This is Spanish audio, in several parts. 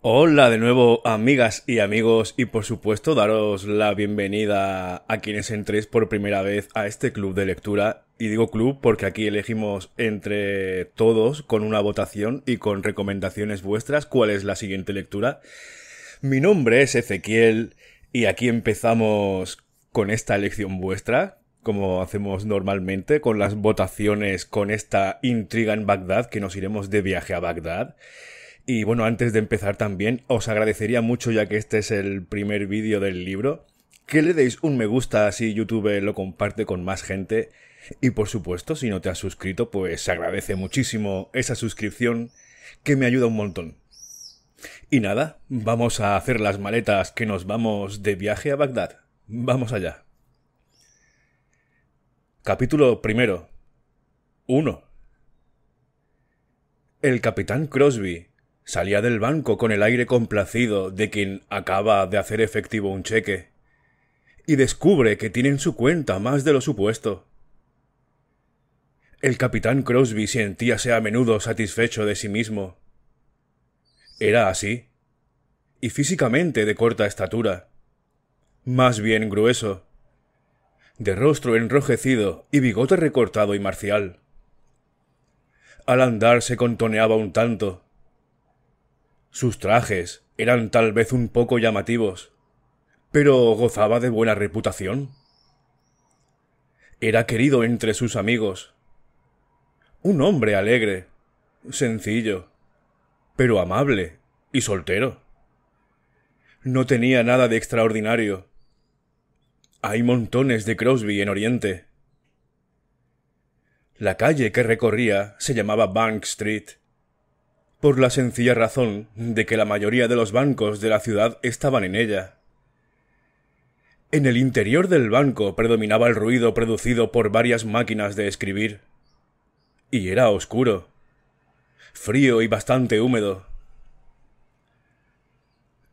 Hola de nuevo amigas y amigos y por supuesto daros la bienvenida a quienes entréis por primera vez a este club de lectura y digo club porque aquí elegimos entre todos con una votación y con recomendaciones vuestras cuál es la siguiente lectura. Mi nombre es Ezequiel y aquí empezamos con esta elección vuestra como hacemos normalmente con las votaciones con esta intriga en Bagdad que nos iremos de viaje a Bagdad. Y bueno, antes de empezar también, os agradecería mucho, ya que este es el primer vídeo del libro, que le deis un me gusta, si YouTube lo comparte con más gente. Y por supuesto, si no te has suscrito, pues se agradece muchísimo esa suscripción, que me ayuda un montón. Y nada, vamos a hacer las maletas que nos vamos de viaje a Bagdad. Vamos allá. Capítulo primero. 1. El capitán Crosby Salía del banco con el aire complacido de quien acaba de hacer efectivo un cheque. Y descubre que tiene en su cuenta más de lo supuesto. El capitán Crosby sentíase a menudo satisfecho de sí mismo. Era así. Y físicamente de corta estatura. Más bien grueso. De rostro enrojecido y bigote recortado y marcial. Al andar se contoneaba un tanto sus trajes eran tal vez un poco llamativos, pero gozaba de buena reputación. Era querido entre sus amigos. Un hombre alegre, sencillo, pero amable y soltero. No tenía nada de extraordinario. Hay montones de Crosby en Oriente. La calle que recorría se llamaba Bank Street por la sencilla razón de que la mayoría de los bancos de la ciudad estaban en ella. En el interior del banco predominaba el ruido producido por varias máquinas de escribir. Y era oscuro, frío y bastante húmedo.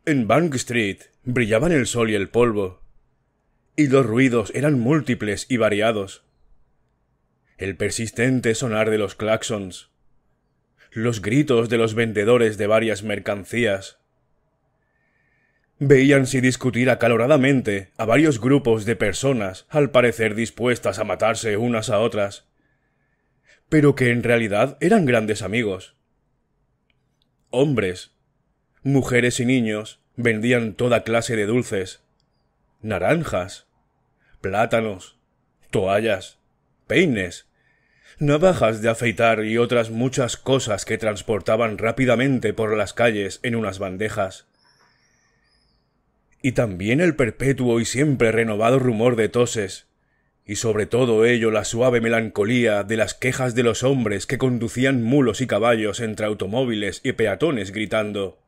En Bank Street brillaban el sol y el polvo, y los ruidos eran múltiples y variados. El persistente sonar de los claxons, los gritos de los vendedores de varias mercancías. Veíanse discutir acaloradamente a varios grupos de personas, al parecer dispuestas a matarse unas a otras, pero que en realidad eran grandes amigos. Hombres, mujeres y niños vendían toda clase de dulces, naranjas, plátanos, toallas, peines, navajas de afeitar y otras muchas cosas que transportaban rápidamente por las calles en unas bandejas. Y también el perpetuo y siempre renovado rumor de toses, y sobre todo ello la suave melancolía de las quejas de los hombres que conducían mulos y caballos entre automóviles y peatones gritando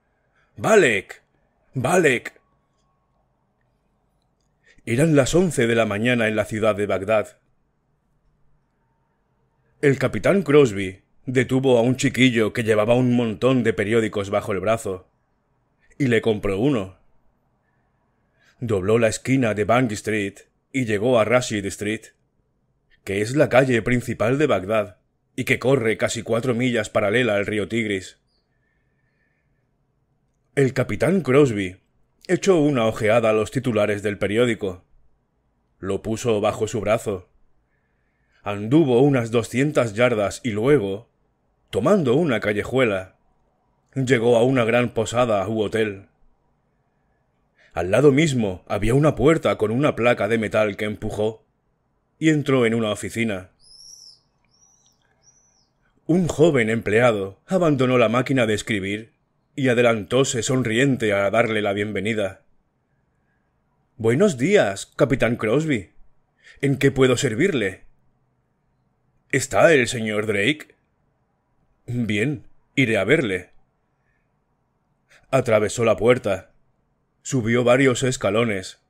Valek. Valek. Eran las once de la mañana en la ciudad de Bagdad, el capitán Crosby detuvo a un chiquillo que llevaba un montón de periódicos bajo el brazo y le compró uno. Dobló la esquina de Bank Street y llegó a Rashid Street, que es la calle principal de Bagdad y que corre casi cuatro millas paralela al río Tigris. El capitán Crosby echó una ojeada a los titulares del periódico. Lo puso bajo su brazo Anduvo unas doscientas yardas y luego, tomando una callejuela, llegó a una gran posada u hotel. Al lado mismo había una puerta con una placa de metal que empujó y entró en una oficina. Un joven empleado abandonó la máquina de escribir y adelantóse sonriente a darle la bienvenida. Buenos días, capitán Crosby. ¿En qué puedo servirle? ¿Está el señor Drake? Bien, iré a verle. Atravesó la puerta, subió varios escalones,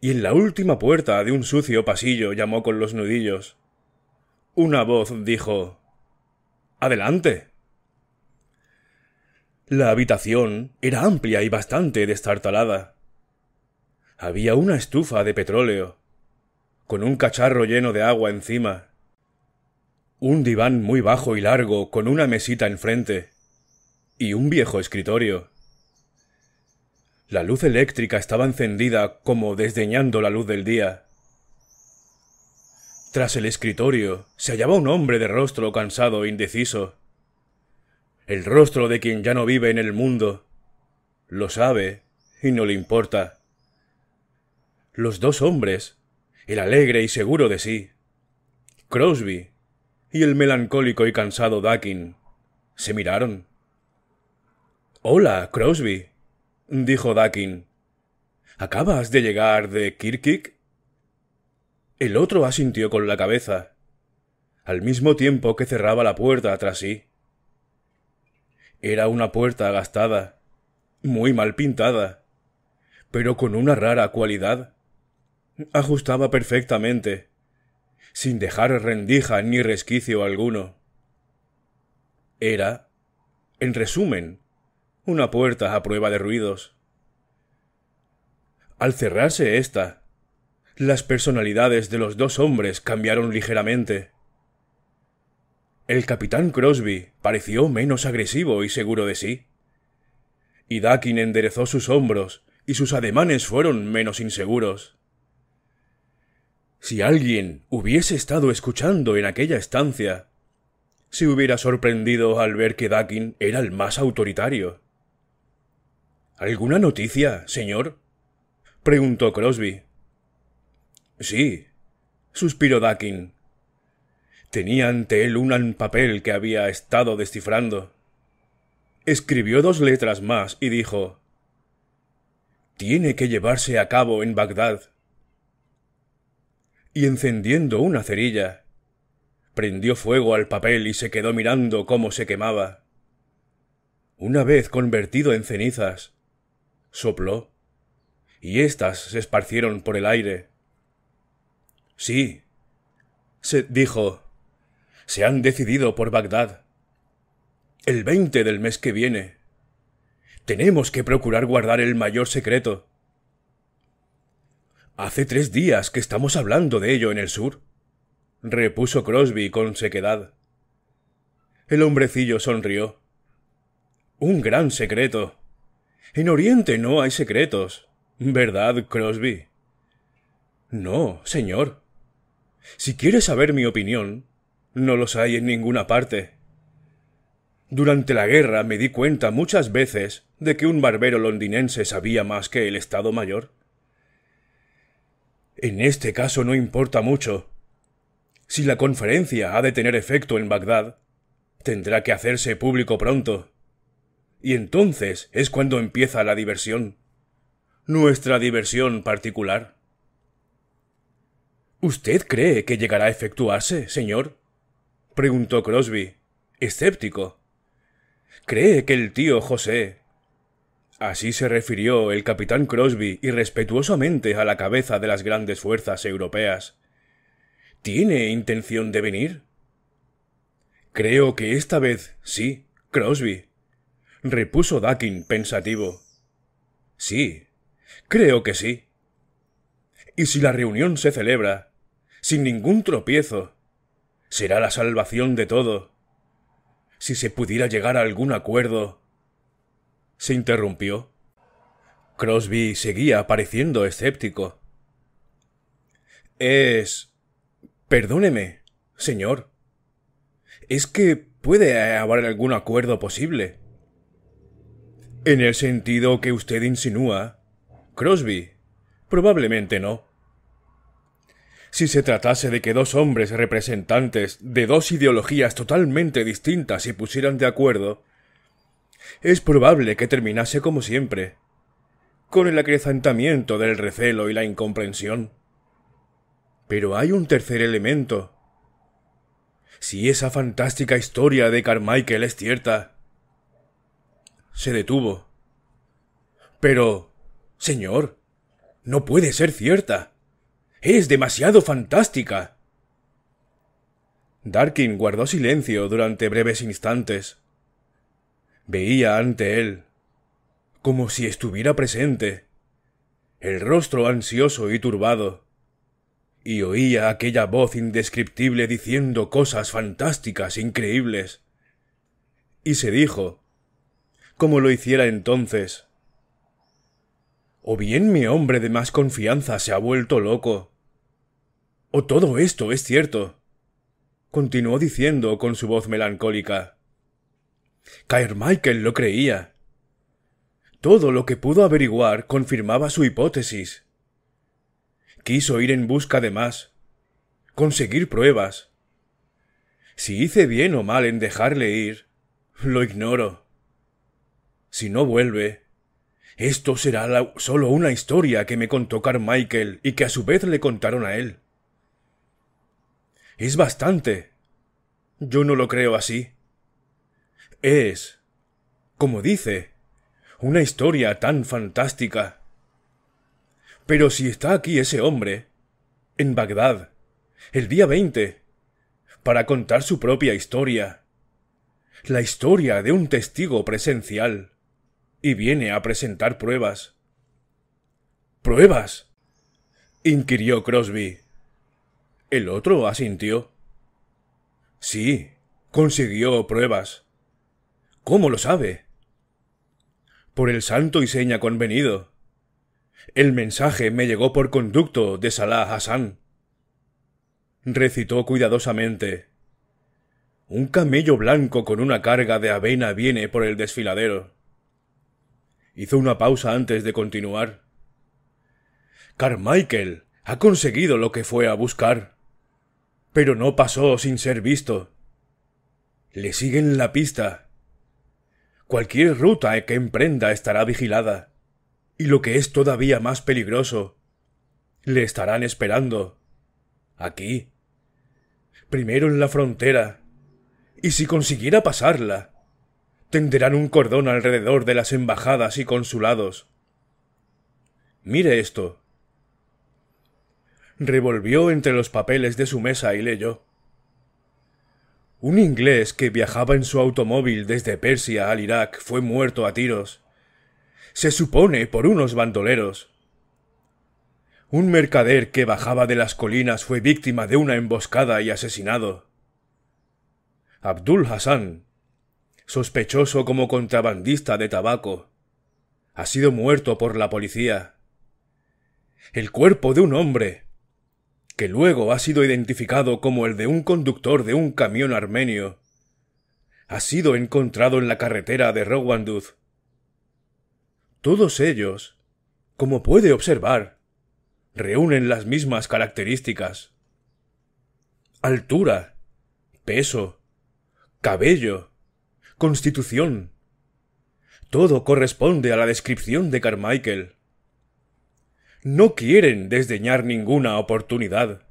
y en la última puerta de un sucio pasillo llamó con los nudillos. Una voz dijo Adelante. La habitación era amplia y bastante destartalada. Había una estufa de petróleo, con un cacharro lleno de agua encima un diván muy bajo y largo con una mesita enfrente y un viejo escritorio. La luz eléctrica estaba encendida como desdeñando la luz del día. Tras el escritorio se hallaba un hombre de rostro cansado e indeciso. El rostro de quien ya no vive en el mundo. Lo sabe y no le importa. Los dos hombres, el alegre y seguro de sí. Crosby, y el melancólico y cansado Dakin se miraron. Hola, Crosby, dijo Dakin. ¿Acabas de llegar de Kirkik? El otro asintió con la cabeza, al mismo tiempo que cerraba la puerta tras sí. Era una puerta gastada, muy mal pintada, pero con una rara cualidad. Ajustaba perfectamente, sin dejar rendija ni resquicio alguno. Era, en resumen, una puerta a prueba de ruidos. Al cerrarse ésta, las personalidades de los dos hombres cambiaron ligeramente. El capitán Crosby pareció menos agresivo y seguro de sí. Y Dakin enderezó sus hombros y sus ademanes fueron menos inseguros. Si alguien hubiese estado escuchando en aquella estancia, se hubiera sorprendido al ver que Dakin era el más autoritario. ¿Alguna noticia, señor? preguntó Crosby. Sí, suspiró Dakin. Tenía ante él un papel que había estado descifrando. Escribió dos letras más y dijo Tiene que llevarse a cabo en Bagdad y encendiendo una cerilla, prendió fuego al papel y se quedó mirando cómo se quemaba. Una vez convertido en cenizas, sopló, y éstas se esparcieron por el aire. Sí, se dijo, se han decidido por Bagdad. El veinte del mes que viene. Tenemos que procurar guardar el mayor secreto. Hace tres días que estamos hablando de ello en el sur, repuso Crosby con sequedad. El hombrecillo sonrió. Un gran secreto. En Oriente no hay secretos, ¿verdad, Crosby? No, señor. Si quiere saber mi opinión, no los hay en ninguna parte. Durante la guerra me di cuenta muchas veces de que un barbero londinense sabía más que el Estado Mayor en este caso no importa mucho. Si la conferencia ha de tener efecto en Bagdad, tendrá que hacerse público pronto. Y entonces es cuando empieza la diversión. Nuestra diversión particular. ¿Usted cree que llegará a efectuarse, señor? preguntó Crosby, escéptico. ¿Cree que el tío José Así se refirió el capitán Crosby irrespetuosamente a la cabeza de las grandes fuerzas europeas. ¿Tiene intención de venir? Creo que esta vez sí, Crosby, repuso Dakin pensativo. Sí, creo que sí. Y si la reunión se celebra, sin ningún tropiezo, será la salvación de todo. Si se pudiera llegar a algún acuerdo, se interrumpió. Crosby seguía pareciendo escéptico. Es. Perdóneme, señor. Es que puede haber algún acuerdo posible. En el sentido que usted insinúa, Crosby, probablemente no. Si se tratase de que dos hombres representantes de dos ideologías totalmente distintas se pusieran de acuerdo, es probable que terminase como siempre, con el acrecentamiento del recelo y la incomprensión. Pero hay un tercer elemento. Si esa fantástica historia de Carmichael es cierta. Se detuvo. Pero, señor, no puede ser cierta. Es demasiado fantástica. Darkin guardó silencio durante breves instantes veía ante él, como si estuviera presente, el rostro ansioso y turbado, y oía aquella voz indescriptible diciendo cosas fantásticas, increíbles. Y se dijo, como lo hiciera entonces, o bien mi hombre de más confianza se ha vuelto loco, o todo esto es cierto, continuó diciendo con su voz melancólica. Carmichael lo creía. Todo lo que pudo averiguar confirmaba su hipótesis. Quiso ir en busca de más, conseguir pruebas. Si hice bien o mal en dejarle ir, lo ignoro. Si no vuelve, esto será solo una historia que me contó Carmichael y que a su vez le contaron a él. Es bastante. Yo no lo creo así. Es, como dice, una historia tan fantástica. Pero si está aquí ese hombre, en Bagdad, el día 20, para contar su propia historia, la historia de un testigo presencial, y viene a presentar pruebas. ¿Pruebas? inquirió Crosby. El otro asintió. Sí, consiguió pruebas. ¿Cómo lo sabe? Por el santo y seña convenido. El mensaje me llegó por conducto de Salah Hassan. Recitó cuidadosamente. Un camello blanco con una carga de avena viene por el desfiladero. Hizo una pausa antes de continuar. Carmichael ha conseguido lo que fue a buscar. Pero no pasó sin ser visto. Le siguen la pista Cualquier ruta que emprenda estará vigilada. Y lo que es todavía más peligroso, le estarán esperando. Aquí. Primero en la frontera. Y si consiguiera pasarla, tenderán un cordón alrededor de las embajadas y consulados. Mire esto. Revolvió entre los papeles de su mesa y leyó. Un inglés que viajaba en su automóvil desde Persia al Irak fue muerto a tiros. Se supone por unos bandoleros. Un mercader que bajaba de las colinas fue víctima de una emboscada y asesinado. Abdul Hassan, sospechoso como contrabandista de tabaco, ha sido muerto por la policía. El cuerpo de un hombre, que luego ha sido identificado como el de un conductor de un camión armenio, ha sido encontrado en la carretera de Rowanduz. Todos ellos, como puede observar, reúnen las mismas características. Altura, peso, cabello, constitución. Todo corresponde a la descripción de Carmichael. No quieren desdeñar ninguna oportunidad.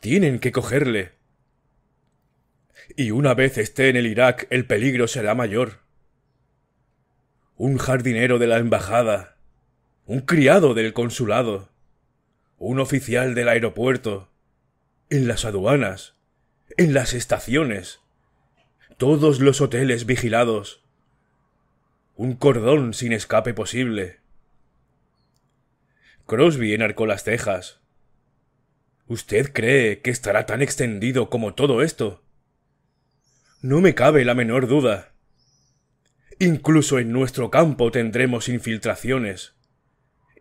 Tienen que cogerle. Y una vez esté en el Irak, el peligro será mayor. Un jardinero de la embajada, un criado del consulado, un oficial del aeropuerto, en las aduanas, en las estaciones, todos los hoteles vigilados, un cordón sin escape posible, Crosby enarcó las cejas. ¿Usted cree que estará tan extendido como todo esto? No me cabe la menor duda. Incluso en nuestro campo tendremos infiltraciones.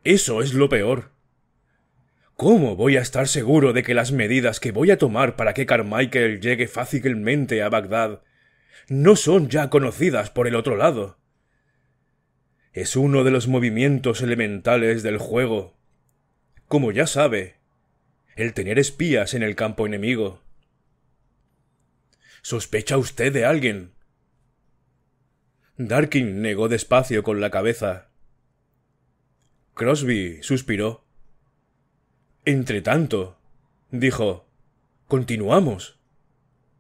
Eso es lo peor. ¿Cómo voy a estar seguro de que las medidas que voy a tomar para que Carmichael llegue fácilmente a Bagdad no son ya conocidas por el otro lado? Es uno de los movimientos elementales del juego como ya sabe, el tener espías en el campo enemigo. ¿Sospecha usted de alguien? Darkin negó despacio con la cabeza. Crosby suspiró. Entretanto, dijo, continuamos.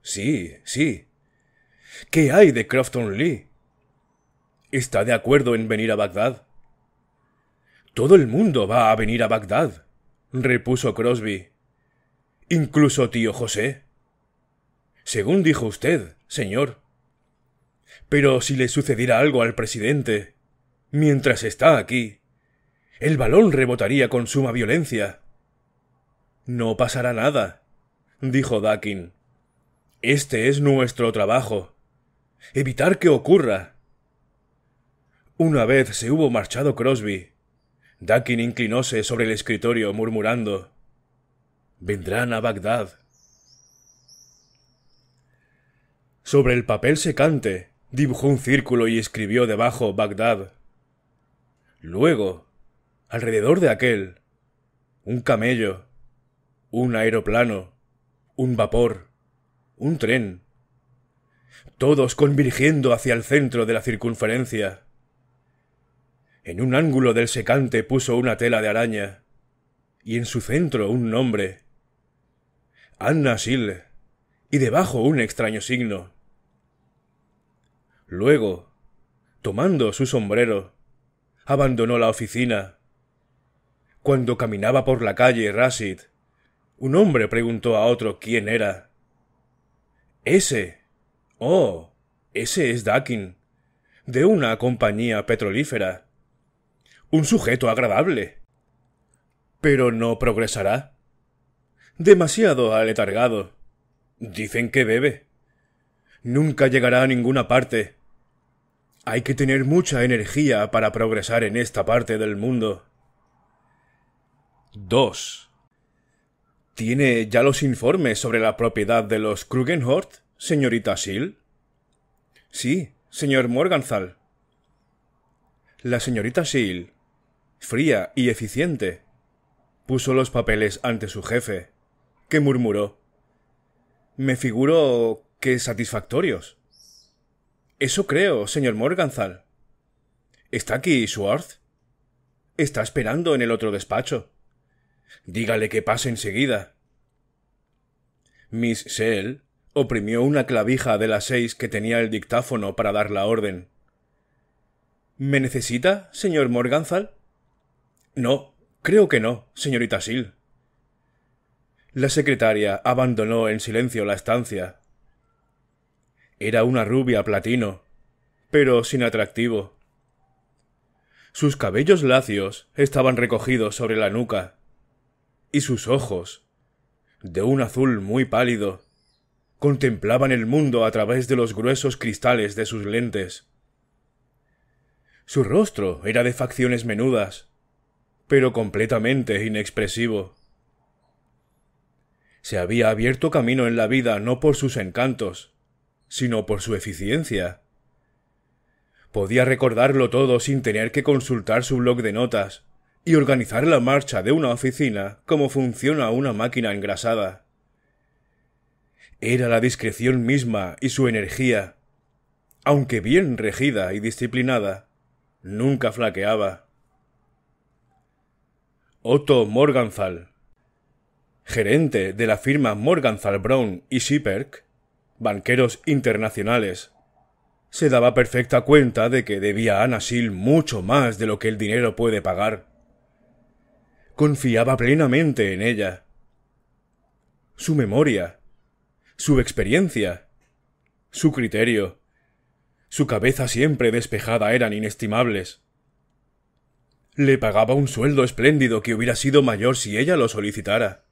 Sí, sí. ¿Qué hay de Crofton Lee? ¿Está de acuerdo en venir a Bagdad? Todo el mundo va a venir a Bagdad, repuso Crosby. Incluso tío José. Según dijo usted, señor. Pero si le sucediera algo al presidente, mientras está aquí, el balón rebotaría con suma violencia. No pasará nada, dijo Dakin. Este es nuestro trabajo. Evitar que ocurra. Una vez se hubo marchado Crosby, Dakin inclinóse sobre el escritorio, murmurando Vendrán a Bagdad. Sobre el papel secante, dibujó un círculo y escribió debajo Bagdad. Luego, alrededor de aquel, un camello, un aeroplano, un vapor, un tren, todos convirgiendo hacia el centro de la circunferencia. En un ángulo del secante puso una tela de araña, y en su centro un nombre. Anna Sil, y debajo un extraño signo. Luego, tomando su sombrero, abandonó la oficina. Cuando caminaba por la calle Rasid, un hombre preguntó a otro quién era. Ese. Oh, ese es Dakin, de una compañía petrolífera un sujeto agradable. Pero no progresará. Demasiado aletargado. Dicen que bebe. Nunca llegará a ninguna parte. Hay que tener mucha energía para progresar en esta parte del mundo. 2. ¿Tiene ya los informes sobre la propiedad de los Krugenhort, señorita Seal? Sí, señor Morganthal. La señorita Seal fría y eficiente. Puso los papeles ante su jefe, que murmuró. Me figuro que satisfactorios. Eso creo, señor Morganzal. ¿Está aquí Schwartz? Está esperando en el otro despacho. Dígale que pase enseguida. Miss Shell oprimió una clavija de las seis que tenía el dictáfono para dar la orden. ¿Me necesita, señor Morganzal? No, creo que no, señorita Sil. La secretaria abandonó en silencio la estancia. Era una rubia platino, pero sin atractivo. Sus cabellos lacios estaban recogidos sobre la nuca, y sus ojos, de un azul muy pálido, contemplaban el mundo a través de los gruesos cristales de sus lentes. Su rostro era de facciones menudas, pero completamente inexpresivo. Se había abierto camino en la vida no por sus encantos, sino por su eficiencia. Podía recordarlo todo sin tener que consultar su blog de notas y organizar la marcha de una oficina como funciona una máquina engrasada. Era la discreción misma y su energía, aunque bien regida y disciplinada, nunca flaqueaba. Otto Morganthal, gerente de la firma Morganthal Brown y Shipperk, banqueros internacionales, se daba perfecta cuenta de que debía a Sil mucho más de lo que el dinero puede pagar. Confiaba plenamente en ella. Su memoria, su experiencia, su criterio, su cabeza siempre despejada eran inestimables. Le pagaba un sueldo espléndido que hubiera sido mayor si ella lo solicitara.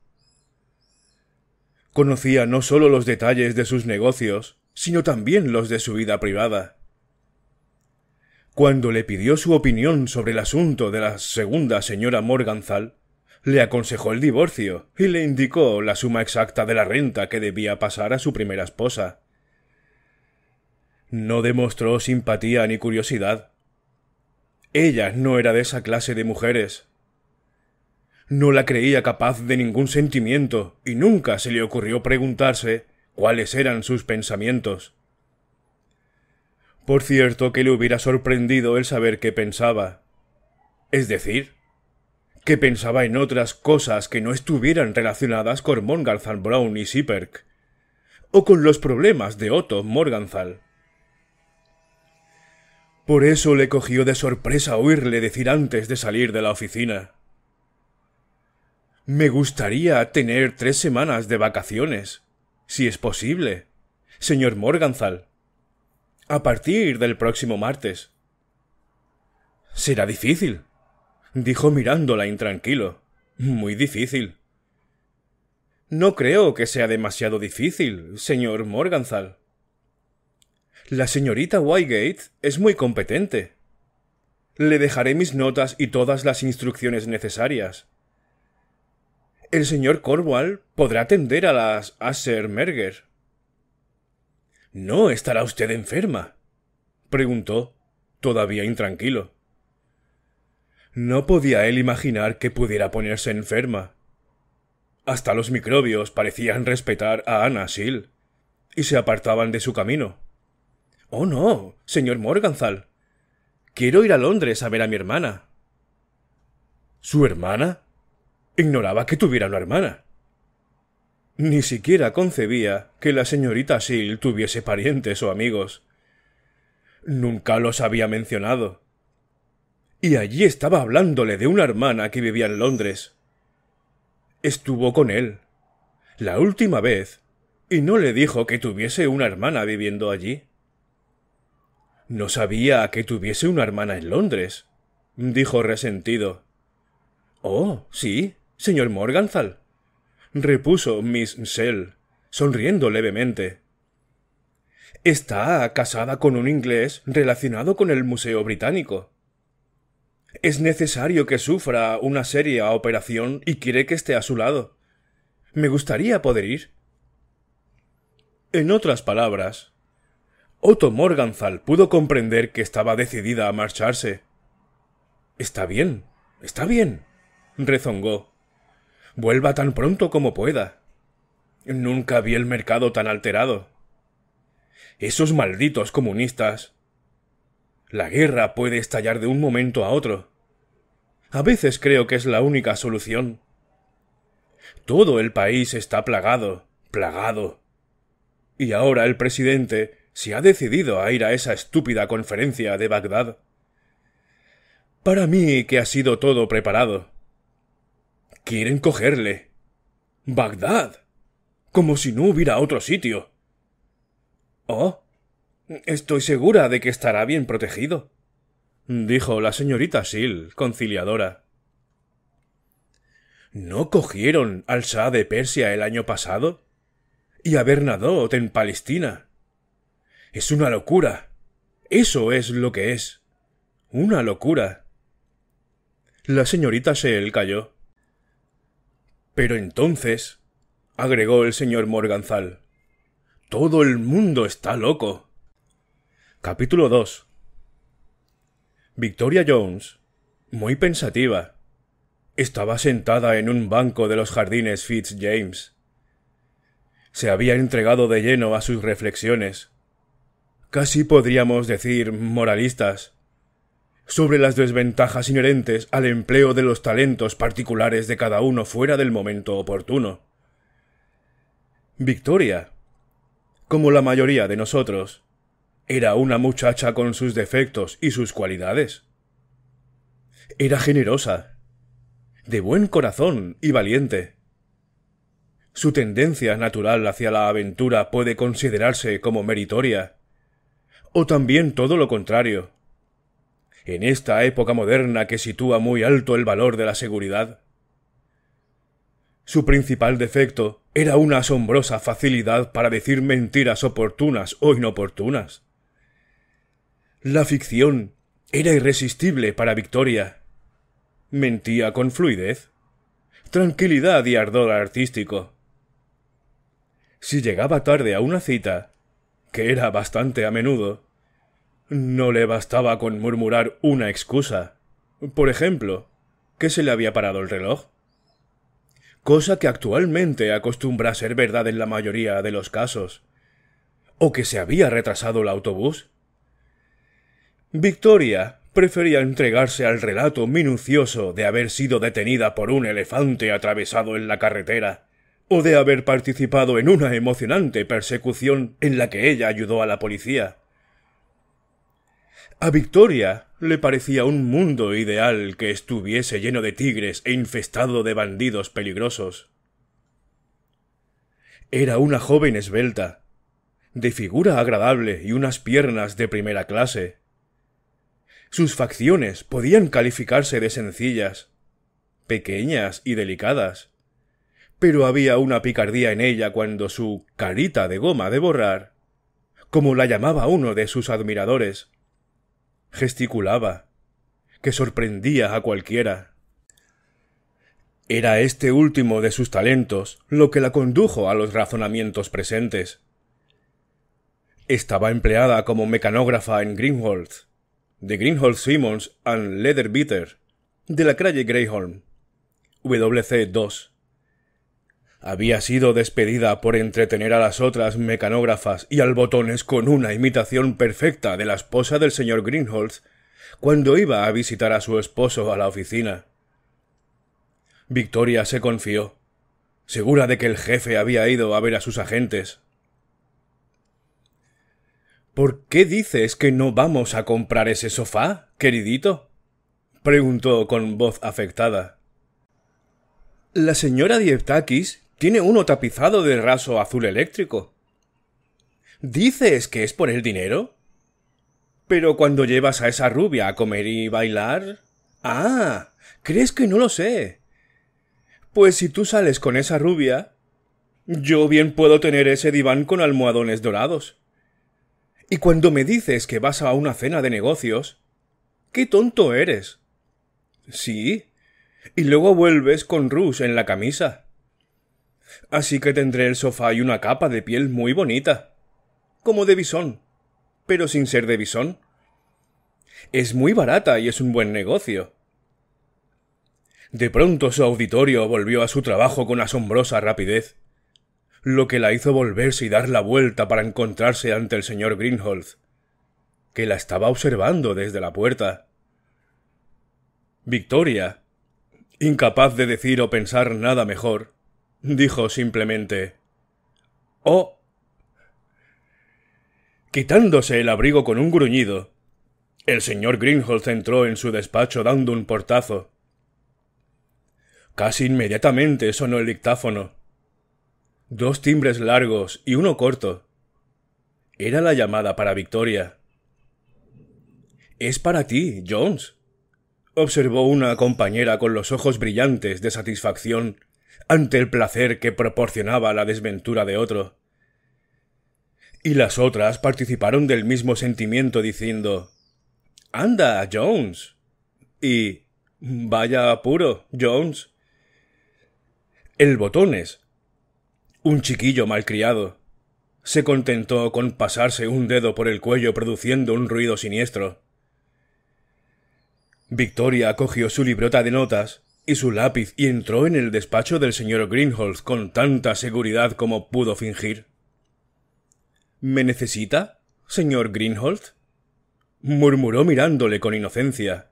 Conocía no sólo los detalles de sus negocios, sino también los de su vida privada. Cuando le pidió su opinión sobre el asunto de la segunda señora Morganzal, le aconsejó el divorcio y le indicó la suma exacta de la renta que debía pasar a su primera esposa. No demostró simpatía ni curiosidad. Ella no era de esa clase de mujeres. No la creía capaz de ningún sentimiento y nunca se le ocurrió preguntarse cuáles eran sus pensamientos. Por cierto que le hubiera sorprendido el saber qué pensaba. Es decir, que pensaba en otras cosas que no estuvieran relacionadas con Morganthal Brown y Sieperk, o con los problemas de Otto Morganthal. Por eso le cogió de sorpresa oírle decir antes de salir de la oficina. Me gustaría tener tres semanas de vacaciones, si es posible, señor Morganzal. A partir del próximo martes. Será difícil, dijo mirándola intranquilo. Muy difícil. No creo que sea demasiado difícil, señor Morganzal. La señorita Wygate es muy competente. Le dejaré mis notas y todas las instrucciones necesarias. El señor Cornwall podrá atender a las Asher Merger. ¿No estará usted enferma? preguntó, todavía intranquilo. No podía él imaginar que pudiera ponerse enferma. Hasta los microbios parecían respetar a Anna Seal y se apartaban de su camino. Oh, no, señor Morganzal. Quiero ir a Londres a ver a mi hermana. ¿Su hermana? Ignoraba que tuviera una hermana. Ni siquiera concebía que la señorita Seal tuviese parientes o amigos. Nunca los había mencionado. Y allí estaba hablándole de una hermana que vivía en Londres. Estuvo con él. La última vez. Y no le dijo que tuviese una hermana viviendo allí. No sabía que tuviese una hermana en Londres, dijo resentido. Oh, sí, señor Morganzal, repuso Miss Shell, sonriendo levemente. Está casada con un inglés relacionado con el Museo Británico. Es necesario que sufra una seria operación y quiere que esté a su lado. Me gustaría poder ir. En otras palabras, Otto Morganzal pudo comprender que estaba decidida a marcharse. Está bien, está bien, rezongó. Vuelva tan pronto como pueda. Nunca vi el mercado tan alterado. Esos malditos comunistas. La guerra puede estallar de un momento a otro. A veces creo que es la única solución. Todo el país está plagado, plagado. Y ahora el presidente se ha decidido a ir a esa estúpida conferencia de Bagdad. Para mí que ha sido todo preparado. Quieren cogerle. Bagdad. Como si no hubiera otro sitio. Oh. Estoy segura de que estará bien protegido. dijo la señorita Sil, conciliadora. ¿No cogieron al Shah de Persia el año pasado? Y a Bernadotte en Palestina. Es una locura. Eso es lo que es. Una locura. La señorita Shell calló. Pero entonces, agregó el señor Morganzal, todo el mundo está loco. Capítulo 2 Victoria Jones, muy pensativa, estaba sentada en un banco de los jardines Fitz James. Se había entregado de lleno a sus reflexiones casi podríamos decir moralistas, sobre las desventajas inherentes al empleo de los talentos particulares de cada uno fuera del momento oportuno. Victoria, como la mayoría de nosotros, era una muchacha con sus defectos y sus cualidades. Era generosa, de buen corazón y valiente. Su tendencia natural hacia la aventura puede considerarse como meritoria o también todo lo contrario. En esta época moderna que sitúa muy alto el valor de la seguridad, su principal defecto era una asombrosa facilidad para decir mentiras oportunas o inoportunas. La ficción era irresistible para Victoria. Mentía con fluidez, tranquilidad y ardor artístico. Si llegaba tarde a una cita, que era bastante a menudo, no le bastaba con murmurar una excusa. Por ejemplo, que se le había parado el reloj. Cosa que actualmente acostumbra ser verdad en la mayoría de los casos. O que se había retrasado el autobús. Victoria prefería entregarse al relato minucioso de haber sido detenida por un elefante atravesado en la carretera, o de haber participado en una emocionante persecución en la que ella ayudó a la policía. A Victoria le parecía un mundo ideal que estuviese lleno de tigres e infestado de bandidos peligrosos. Era una joven esbelta, de figura agradable y unas piernas de primera clase. Sus facciones podían calificarse de sencillas, pequeñas y delicadas pero había una picardía en ella cuando su carita de goma de borrar, como la llamaba uno de sus admiradores, gesticulaba, que sorprendía a cualquiera. Era este último de sus talentos lo que la condujo a los razonamientos presentes. Estaba empleada como mecanógrafa en Greenhold, de Greenhold Simmons and Leatherbiter, de la calle Greyholm, WC2 había sido despedida por entretener a las otras mecanógrafas y al botones con una imitación perfecta de la esposa del señor Greenholz cuando iba a visitar a su esposo a la oficina. Victoria se confió, segura de que el jefe había ido a ver a sus agentes. ¿Por qué dices que no vamos a comprar ese sofá, queridito? preguntó con voz afectada. La señora Dieptakis tiene uno tapizado de raso azul eléctrico. ¿Dices que es por el dinero? Pero cuando llevas a esa rubia a comer y bailar... Ah, ¿crees que no lo sé? Pues si tú sales con esa rubia, yo bien puedo tener ese diván con almohadones dorados. Y cuando me dices que vas a una cena de negocios, qué tonto eres. Sí. Y luego vuelves con Rus en la camisa. Así que tendré el sofá y una capa de piel muy bonita. Como de bisón. Pero sin ser de bisón. Es muy barata y es un buen negocio. De pronto su auditorio volvió a su trabajo con asombrosa rapidez, lo que la hizo volverse y dar la vuelta para encontrarse ante el señor Greenholz, que la estaba observando desde la puerta. Victoria, incapaz de decir o pensar nada mejor, dijo simplemente. Oh. Quitándose el abrigo con un gruñido, el señor Greenholz entró en su despacho dando un portazo. Casi inmediatamente sonó el dictáfono. Dos timbres largos y uno corto. Era la llamada para Victoria. Es para ti, Jones, observó una compañera con los ojos brillantes de satisfacción ante el placer que proporcionaba la desventura de otro. Y las otras participaron del mismo sentimiento diciendo Anda, Jones. y Vaya apuro, Jones. El botones. Un chiquillo malcriado. Se contentó con pasarse un dedo por el cuello produciendo un ruido siniestro. Victoria cogió su librota de notas y su lápiz y entró en el despacho del señor greenholt con tanta seguridad como pudo fingir. ¿Me necesita, señor greenholt murmuró mirándole con inocencia.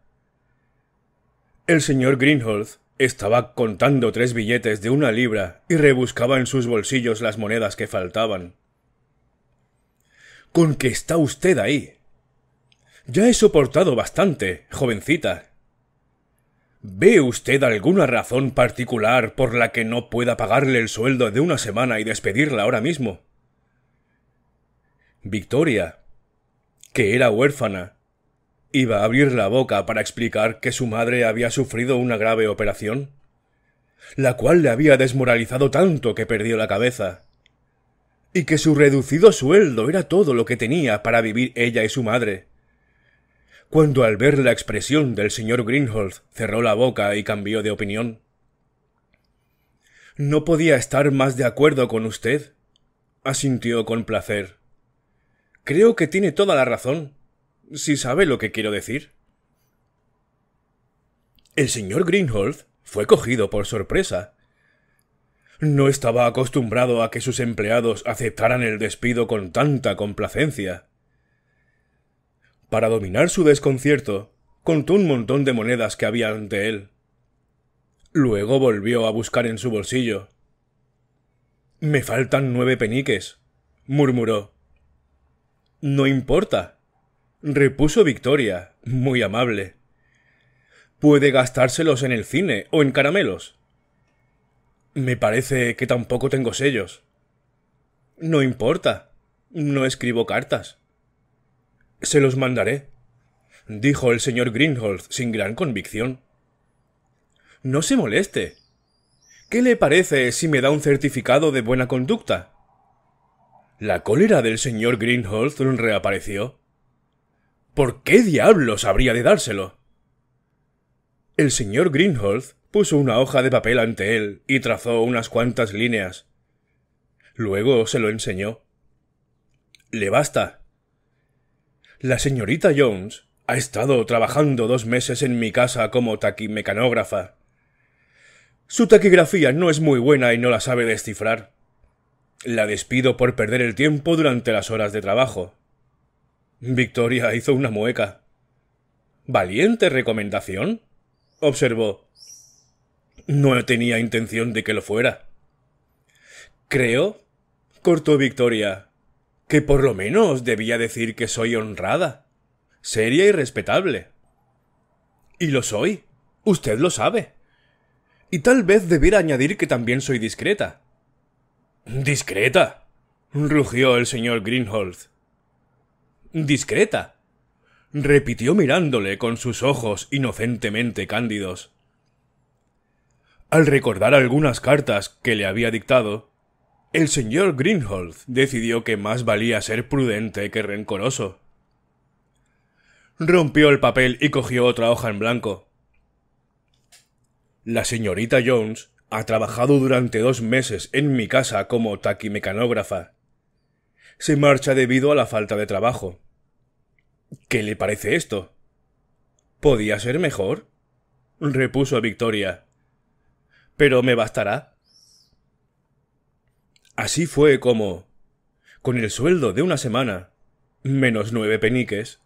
El señor greenholt estaba contando tres billetes de una libra y rebuscaba en sus bolsillos las monedas que faltaban. ¿Con qué está usted ahí? Ya he soportado bastante, jovencita, ¿Ve usted alguna razón particular por la que no pueda pagarle el sueldo de una semana y despedirla ahora mismo? Victoria, que era huérfana, iba a abrir la boca para explicar que su madre había sufrido una grave operación, la cual le había desmoralizado tanto que perdió la cabeza, y que su reducido sueldo era todo lo que tenía para vivir ella y su madre cuando al ver la expresión del señor Greenholz cerró la boca y cambió de opinión. No podía estar más de acuerdo con usted, asintió con placer. Creo que tiene toda la razón, si sabe lo que quiero decir. El señor Greenholz fue cogido por sorpresa. No estaba acostumbrado a que sus empleados aceptaran el despido con tanta complacencia. Para dominar su desconcierto, contó un montón de monedas que había ante él. Luego volvió a buscar en su bolsillo. Me faltan nueve peniques, murmuró. No importa, repuso Victoria, muy amable. Puede gastárselos en el cine o en caramelos. Me parece que tampoco tengo sellos. No importa, no escribo cartas. Se los mandaré, dijo el señor Greenholz sin gran convicción. No se moleste. ¿Qué le parece si me da un certificado de buena conducta? La cólera del señor Greenholz reapareció. ¿Por qué diablos habría de dárselo? El señor Greenholz puso una hoja de papel ante él y trazó unas cuantas líneas. Luego se lo enseñó. Le basta, la señorita Jones ha estado trabajando dos meses en mi casa como taquimecanógrafa. Su taquigrafía no es muy buena y no la sabe descifrar. La despido por perder el tiempo durante las horas de trabajo. Victoria hizo una mueca. Valiente recomendación, observó. No tenía intención de que lo fuera. Creo, cortó Victoria, que por lo menos debía decir que soy honrada, seria y respetable. Y lo soy. Usted lo sabe. Y tal vez debiera añadir que también soy discreta. ¿Discreta? rugió el señor Greenhold. Discreta, repitió mirándole con sus ojos inocentemente cándidos. Al recordar algunas cartas que le había dictado, el señor Greenhold decidió que más valía ser prudente que rencoroso. Rompió el papel y cogió otra hoja en blanco. La señorita Jones ha trabajado durante dos meses en mi casa como taquimecanógrafa. Se marcha debido a la falta de trabajo. ¿Qué le parece esto? ¿Podía ser mejor? repuso Victoria. Pero me bastará. Así fue como, con el sueldo de una semana, menos nueve peniques,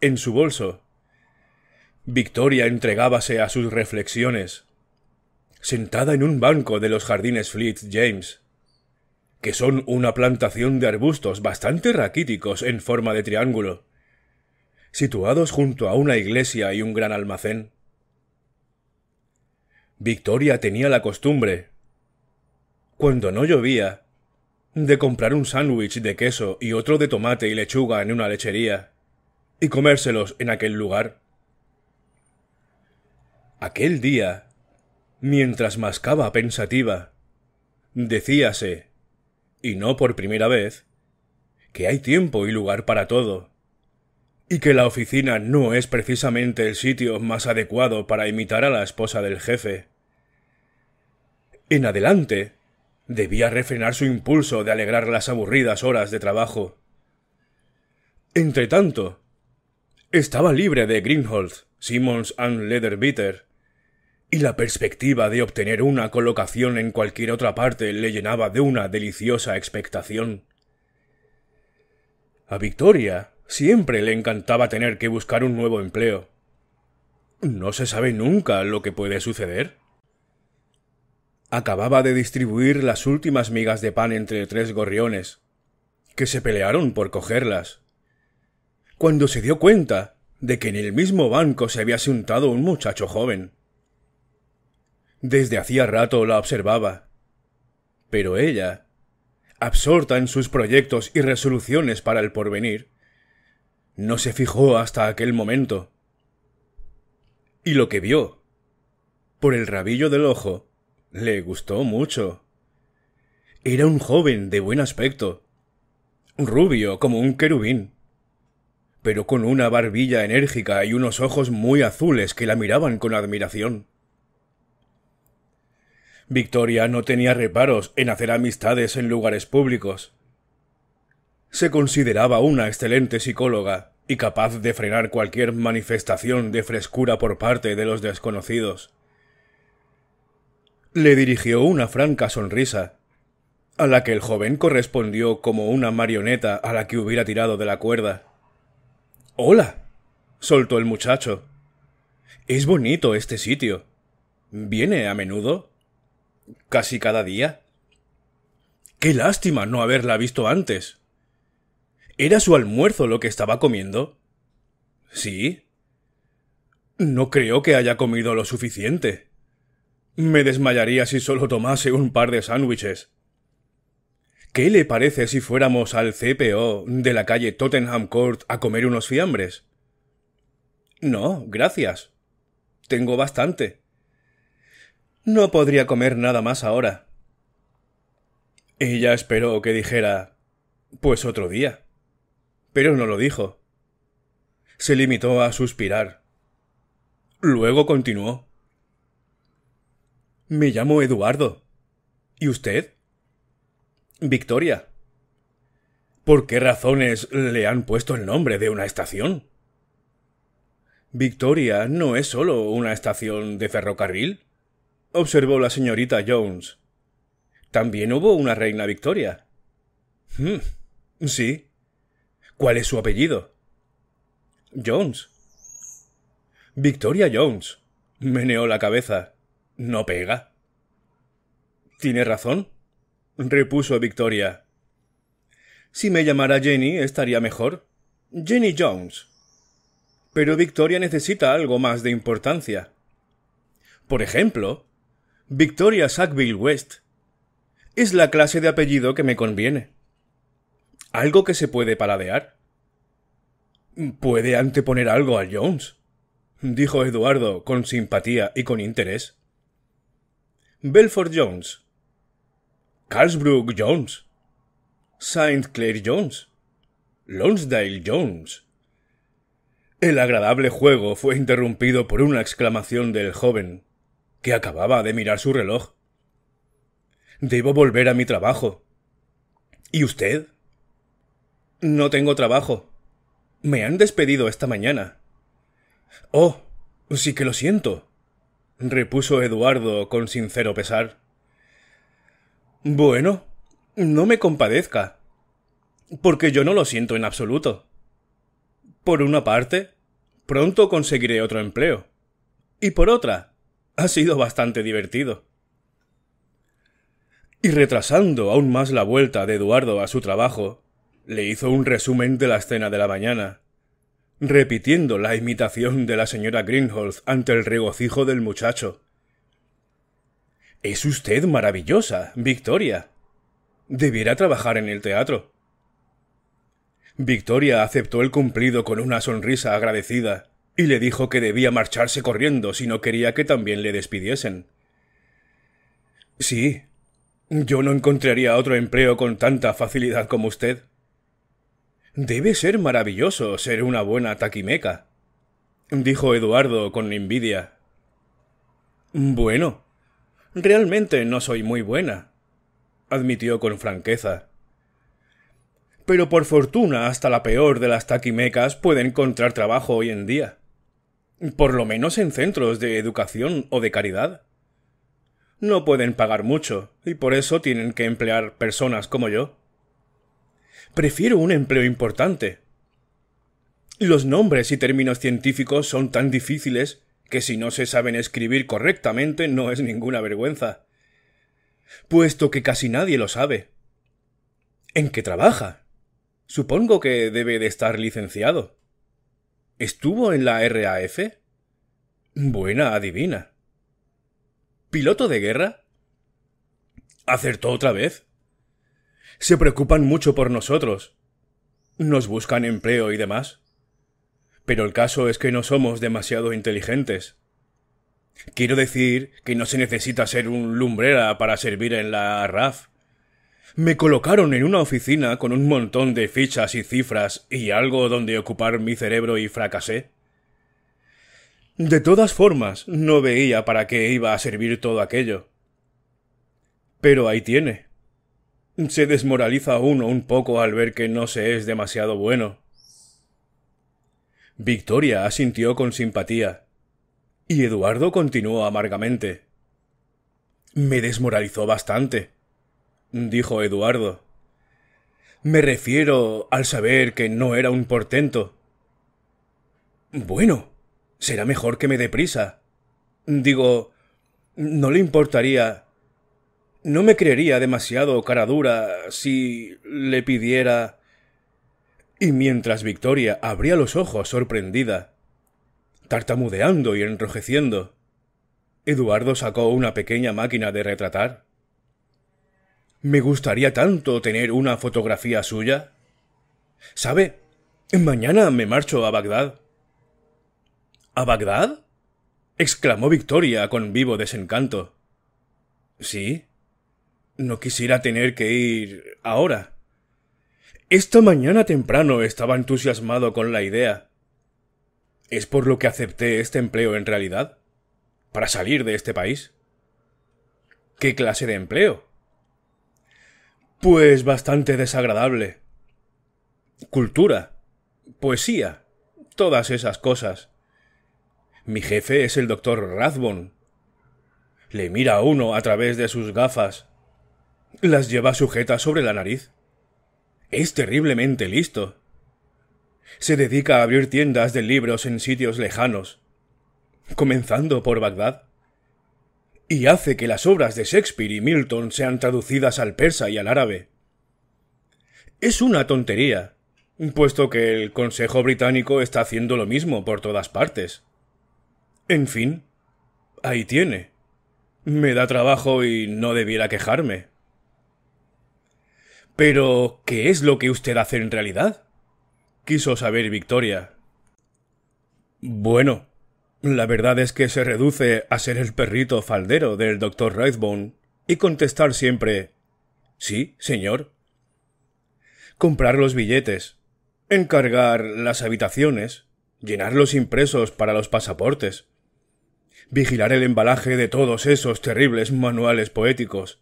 en su bolso, Victoria entregábase a sus reflexiones, sentada en un banco de los jardines Fleet James, que son una plantación de arbustos bastante raquíticos en forma de triángulo, situados junto a una iglesia y un gran almacén. Victoria tenía la costumbre, cuando no llovía, de comprar un sándwich de queso y otro de tomate y lechuga en una lechería, y comérselos en aquel lugar. Aquel día, mientras mascaba pensativa, decíase, y no por primera vez, que hay tiempo y lugar para todo, y que la oficina no es precisamente el sitio más adecuado para imitar a la esposa del jefe. En adelante, Debía refrenar su impulso de alegrar las aburridas horas de trabajo. Entretanto, estaba libre de Greenhold, Simmons and Leatherbitter, y la perspectiva de obtener una colocación en cualquier otra parte le llenaba de una deliciosa expectación. A Victoria siempre le encantaba tener que buscar un nuevo empleo. No se sabe nunca lo que puede suceder acababa de distribuir las últimas migas de pan entre tres gorriones, que se pelearon por cogerlas. Cuando se dio cuenta de que en el mismo banco se había sentado un muchacho joven. Desde hacía rato la observaba, pero ella, absorta en sus proyectos y resoluciones para el porvenir, no se fijó hasta aquel momento. Y lo que vio, por el rabillo del ojo, le gustó mucho. Era un joven de buen aspecto, rubio como un querubín, pero con una barbilla enérgica y unos ojos muy azules que la miraban con admiración. Victoria no tenía reparos en hacer amistades en lugares públicos. Se consideraba una excelente psicóloga y capaz de frenar cualquier manifestación de frescura por parte de los desconocidos le dirigió una franca sonrisa, a la que el joven correspondió como una marioneta a la que hubiera tirado de la cuerda. Hola, soltó el muchacho. Es bonito este sitio. ¿Viene a menudo? ¿Casi cada día? Qué lástima no haberla visto antes. ¿Era su almuerzo lo que estaba comiendo? Sí. No creo que haya comido lo suficiente. Me desmayaría si solo tomase un par de sándwiches. ¿Qué le parece si fuéramos al CPO de la calle Tottenham Court a comer unos fiambres? No, gracias. Tengo bastante. No podría comer nada más ahora. Ella esperó que dijera Pues otro día. Pero no lo dijo. Se limitó a suspirar. Luego continuó. Me llamo Eduardo. ¿Y usted? Victoria. ¿Por qué razones le han puesto el nombre de una estación? Victoria no es solo una estación de ferrocarril, observó la señorita Jones. También hubo una reina Victoria. Hmm, sí. ¿Cuál es su apellido? Jones. Victoria Jones. Meneó la cabeza. No pega. Tiene razón, repuso Victoria. Si me llamara Jenny, estaría mejor. Jenny Jones. Pero Victoria necesita algo más de importancia. Por ejemplo, Victoria Sackville West. Es la clase de apellido que me conviene. Algo que se puede paladear. Puede anteponer algo a Jones, dijo Eduardo con simpatía y con interés. Belfort Jones, Carlsbrook Jones, Saint Clair Jones, Lonsdale Jones. El agradable juego fue interrumpido por una exclamación del joven, que acababa de mirar su reloj. Debo volver a mi trabajo. ¿Y usted? No tengo trabajo. Me han despedido esta mañana. Oh, sí que lo siento repuso Eduardo con sincero pesar. Bueno, no me compadezca, porque yo no lo siento en absoluto. Por una parte, pronto conseguiré otro empleo, y por otra, ha sido bastante divertido. Y retrasando aún más la vuelta de Eduardo a su trabajo, le hizo un resumen de la escena de la mañana, repitiendo la imitación de la señora Greenholz ante el regocijo del muchacho. Es usted maravillosa, Victoria. Debiera trabajar en el teatro. Victoria aceptó el cumplido con una sonrisa agradecida y le dijo que debía marcharse corriendo si no quería que también le despidiesen. Sí, yo no encontraría otro empleo con tanta facilidad como usted. Debe ser maravilloso ser una buena taquimeca, dijo Eduardo con envidia. Bueno, realmente no soy muy buena, admitió con franqueza. Pero por fortuna hasta la peor de las taquimecas puede encontrar trabajo hoy en día. Por lo menos en centros de educación o de caridad. No pueden pagar mucho, y por eso tienen que emplear personas como yo. Prefiero un empleo importante. Los nombres y términos científicos son tan difíciles que si no se saben escribir correctamente no es ninguna vergüenza. Puesto que casi nadie lo sabe. ¿En qué trabaja? Supongo que debe de estar licenciado. ¿Estuvo en la RAF? Buena adivina. ¿Piloto de guerra? Acertó otra vez se preocupan mucho por nosotros. Nos buscan empleo y demás. Pero el caso es que no somos demasiado inteligentes. Quiero decir que no se necesita ser un lumbrera para servir en la RAF. Me colocaron en una oficina con un montón de fichas y cifras y algo donde ocupar mi cerebro y fracasé. De todas formas, no veía para qué iba a servir todo aquello. Pero ahí tiene. Se desmoraliza uno un poco al ver que no se es demasiado bueno. Victoria asintió con simpatía. Y Eduardo continuó amargamente. Me desmoralizó bastante, dijo Eduardo. Me refiero al saber que no era un portento. Bueno, será mejor que me dé prisa. Digo, ¿no le importaría no me creería demasiado cara dura si le pidiera. Y mientras Victoria abría los ojos sorprendida, tartamudeando y enrojeciendo, Eduardo sacó una pequeña máquina de retratar. Me gustaría tanto tener una fotografía suya. ¿Sabe? Mañana me marcho a Bagdad. ¿A Bagdad? exclamó Victoria con vivo desencanto. Sí, no quisiera tener que ir ahora. Esta mañana temprano estaba entusiasmado con la idea. ¿Es por lo que acepté este empleo en realidad? ¿Para salir de este país? ¿Qué clase de empleo? Pues bastante desagradable. Cultura, poesía, todas esas cosas. Mi jefe es el doctor Rathbone. Le mira a uno a través de sus gafas las lleva sujetas sobre la nariz. Es terriblemente listo. Se dedica a abrir tiendas de libros en sitios lejanos, comenzando por Bagdad, y hace que las obras de Shakespeare y Milton sean traducidas al persa y al árabe. Es una tontería, puesto que el Consejo británico está haciendo lo mismo por todas partes. En fin, ahí tiene. Me da trabajo y no debiera quejarme. Pero, ¿qué es lo que usted hace en realidad? quiso saber Victoria. Bueno, la verdad es que se reduce a ser el perrito faldero del doctor Rathbone y contestar siempre Sí, señor. Comprar los billetes, encargar las habitaciones, llenar los impresos para los pasaportes, vigilar el embalaje de todos esos terribles manuales poéticos,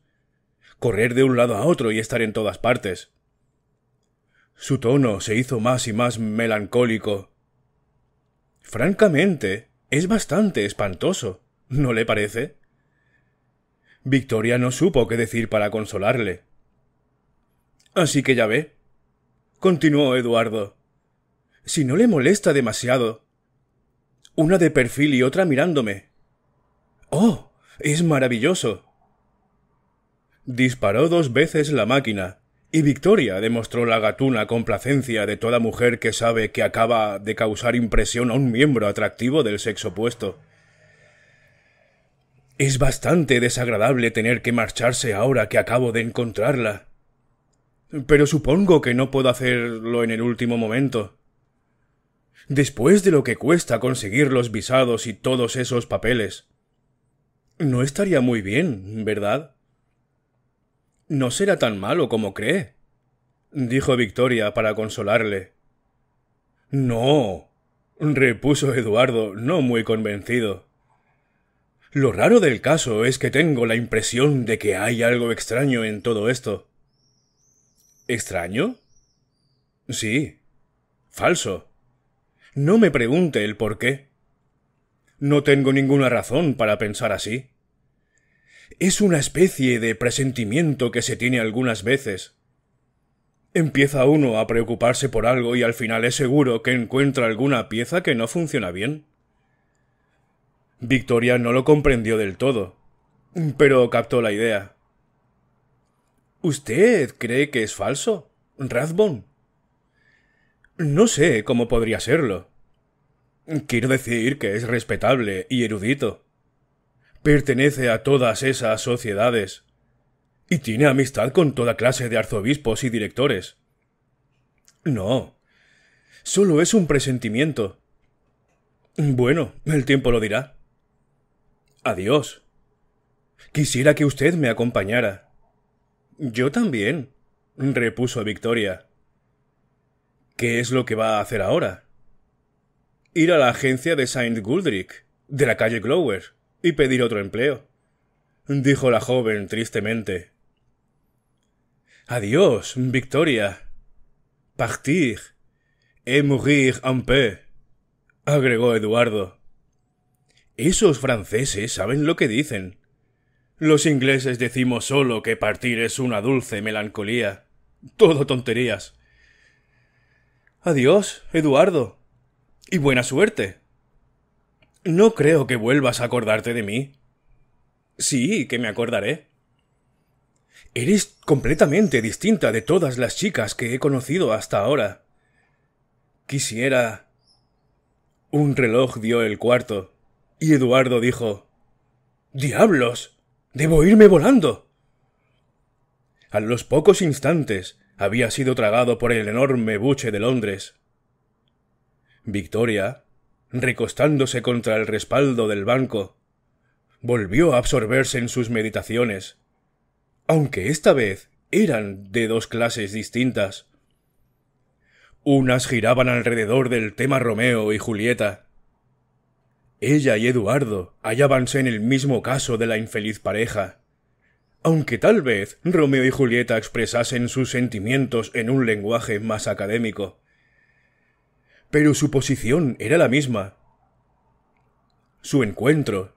correr de un lado a otro y estar en todas partes. Su tono se hizo más y más melancólico. Francamente, es bastante espantoso, ¿no le parece? Victoria no supo qué decir para consolarle. Así que ya ve, continuó Eduardo. Si no le molesta demasiado. Una de perfil y otra mirándome. Oh, es maravilloso. Disparó dos veces la máquina, y Victoria demostró la gatuna complacencia de toda mujer que sabe que acaba de causar impresión a un miembro atractivo del sexo opuesto. Es bastante desagradable tener que marcharse ahora que acabo de encontrarla. Pero supongo que no puedo hacerlo en el último momento. Después de lo que cuesta conseguir los visados y todos esos papeles. No estaría muy bien, ¿verdad? No será tan malo como cree, dijo Victoria para consolarle. No, repuso Eduardo, no muy convencido. Lo raro del caso es que tengo la impresión de que hay algo extraño en todo esto. ¿Extraño? Sí. Falso. No me pregunte el por qué. No tengo ninguna razón para pensar así. Es una especie de presentimiento que se tiene algunas veces. Empieza uno a preocuparse por algo y al final es seguro que encuentra alguna pieza que no funciona bien. Victoria no lo comprendió del todo, pero captó la idea. ¿Usted cree que es falso, Rathbone? No sé cómo podría serlo. Quiero decir que es respetable y erudito pertenece a todas esas sociedades y tiene amistad con toda clase de arzobispos y directores. No. Solo es un presentimiento. Bueno, el tiempo lo dirá. Adiós. Quisiera que usted me acompañara. Yo también, repuso Victoria. ¿Qué es lo que va a hacer ahora? Ir a la agencia de Saint Guldrick, de la calle Glower y pedir otro empleo dijo la joven tristemente. Adiós, Victoria. Partir. Et mourir en paix. agregó Eduardo. Esos franceses saben lo que dicen. Los ingleses decimos solo que partir es una dulce melancolía. Todo tonterías. Adiós, Eduardo. Y buena suerte. No creo que vuelvas a acordarte de mí. Sí, que me acordaré. Eres completamente distinta de todas las chicas que he conocido hasta ahora. Quisiera. Un reloj dio el cuarto, y Eduardo dijo Diablos. Debo irme volando. A los pocos instantes había sido tragado por el enorme buche de Londres. Victoria, recostándose contra el respaldo del banco, volvió a absorberse en sus meditaciones, aunque esta vez eran de dos clases distintas. Unas giraban alrededor del tema Romeo y Julieta. Ella y Eduardo hallábanse en el mismo caso de la infeliz pareja, aunque tal vez Romeo y Julieta expresasen sus sentimientos en un lenguaje más académico pero su posición era la misma. Su encuentro.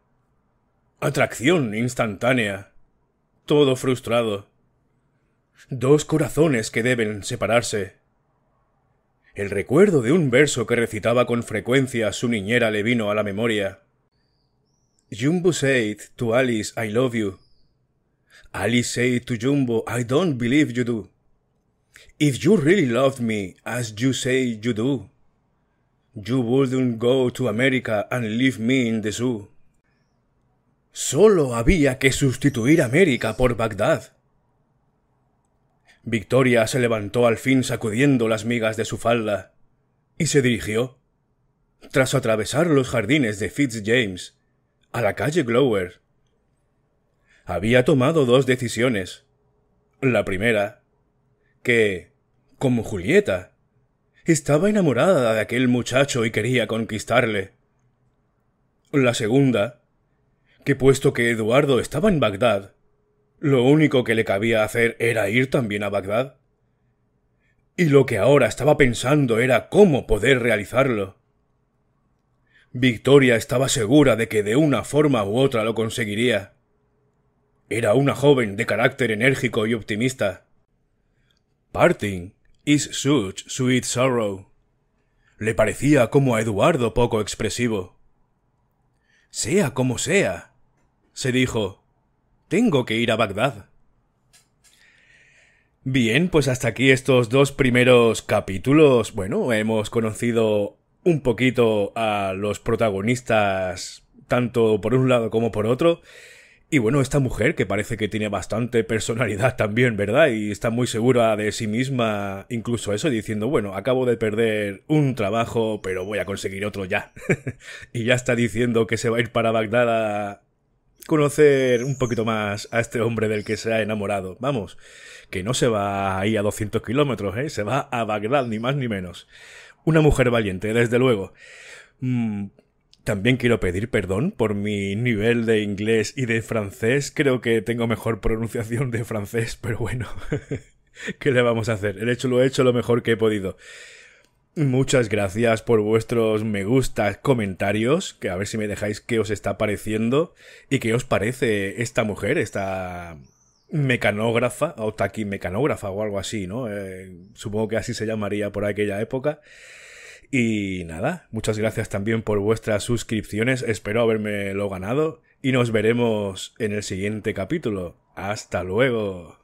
Atracción instantánea. Todo frustrado. Dos corazones que deben separarse. El recuerdo de un verso que recitaba con frecuencia su niñera le vino a la memoria. Jumbo said to Alice, I love you. Alice said to Jumbo, I don't believe you do. If you really loved me as you say you do, You wouldn't go to America and leave me in the zoo. Solo había que sustituir América por Bagdad. Victoria se levantó al fin sacudiendo las migas de su falda y se dirigió, tras atravesar los jardines de Fitz James, a la calle Glower. Había tomado dos decisiones. La primera, que, como Julieta, estaba enamorada de aquel muchacho y quería conquistarle. La segunda, que puesto que Eduardo estaba en Bagdad, lo único que le cabía hacer era ir también a Bagdad. Y lo que ahora estaba pensando era cómo poder realizarlo. Victoria estaba segura de que de una forma u otra lo conseguiría. Era una joven de carácter enérgico y optimista. Parting Is Such Sweet Sorrow. Le parecía como a Eduardo poco expresivo. Sea como sea, se dijo, tengo que ir a Bagdad. Bien, pues hasta aquí estos dos primeros capítulos. Bueno, hemos conocido un poquito a los protagonistas, tanto por un lado como por otro. Y bueno, esta mujer que parece que tiene bastante personalidad también, ¿verdad? Y está muy segura de sí misma, incluso eso, diciendo, bueno, acabo de perder un trabajo, pero voy a conseguir otro ya. y ya está diciendo que se va a ir para Bagdad a conocer un poquito más a este hombre del que se ha enamorado. Vamos, que no se va ahí a 200 kilómetros, ¿eh? Se va a Bagdad, ni más ni menos. Una mujer valiente, desde luego. Mm, también quiero pedir perdón por mi nivel de inglés y de francés. Creo que tengo mejor pronunciación de francés, pero bueno, ¿qué le vamos a hacer? El hecho lo he hecho lo mejor que he podido. Muchas gracias por vuestros me gustas, comentarios, que a ver si me dejáis qué os está pareciendo y qué os parece esta mujer, esta mecanógrafa, o taquimecanógrafa o algo así, ¿no? Eh, supongo que así se llamaría por aquella época. Y nada, muchas gracias también por vuestras suscripciones, espero haberme lo ganado y nos veremos en el siguiente capítulo. Hasta luego.